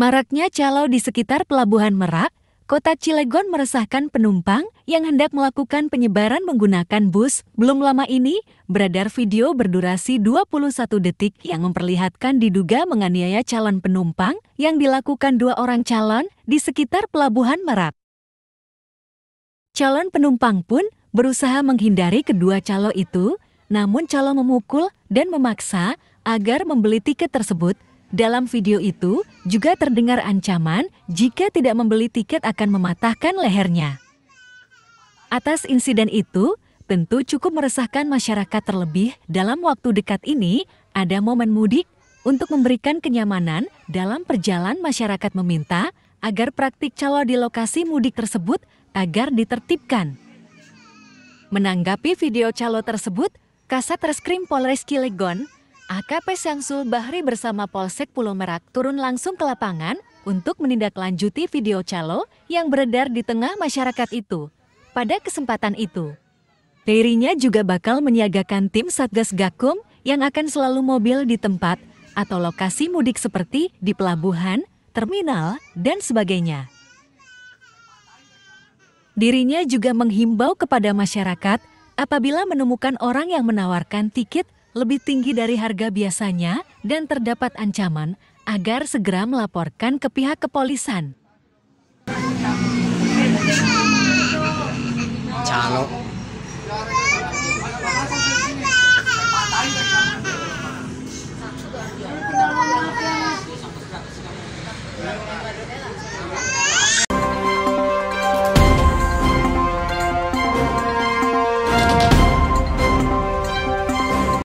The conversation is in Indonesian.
Maraknya calau di sekitar pelabuhan Merak, kota Cilegon meresahkan penumpang yang hendak melakukan penyebaran menggunakan bus. Belum lama ini, beredar video berdurasi 21 detik yang memperlihatkan diduga menganiaya calon penumpang yang dilakukan dua orang calon di sekitar pelabuhan Merak. Calon penumpang pun berusaha menghindari kedua calo itu, namun calo memukul dan memaksa agar membeli tiket tersebut dalam video itu juga terdengar ancaman jika tidak membeli tiket akan mematahkan lehernya. Atas insiden itu, tentu cukup meresahkan masyarakat terlebih dalam waktu dekat ini ada momen mudik untuk memberikan kenyamanan dalam perjalanan masyarakat meminta agar praktik calo di lokasi mudik tersebut agar ditertibkan. Menanggapi video calo tersebut, Kasat Reskrim Polres Kilegon AKP Syamsul Bahri bersama Polsek Pulau Merak turun langsung ke lapangan untuk menindaklanjuti video calo yang beredar di tengah masyarakat itu. Pada kesempatan itu, Dirinya juga bakal menyiagakan tim Satgas Gakum yang akan selalu mobil di tempat atau lokasi mudik seperti di pelabuhan, terminal, dan sebagainya. Dirinya juga menghimbau kepada masyarakat apabila menemukan orang yang menawarkan tiket lebih tinggi dari harga biasanya dan terdapat ancaman agar segera melaporkan ke pihak kepolisan. Calo.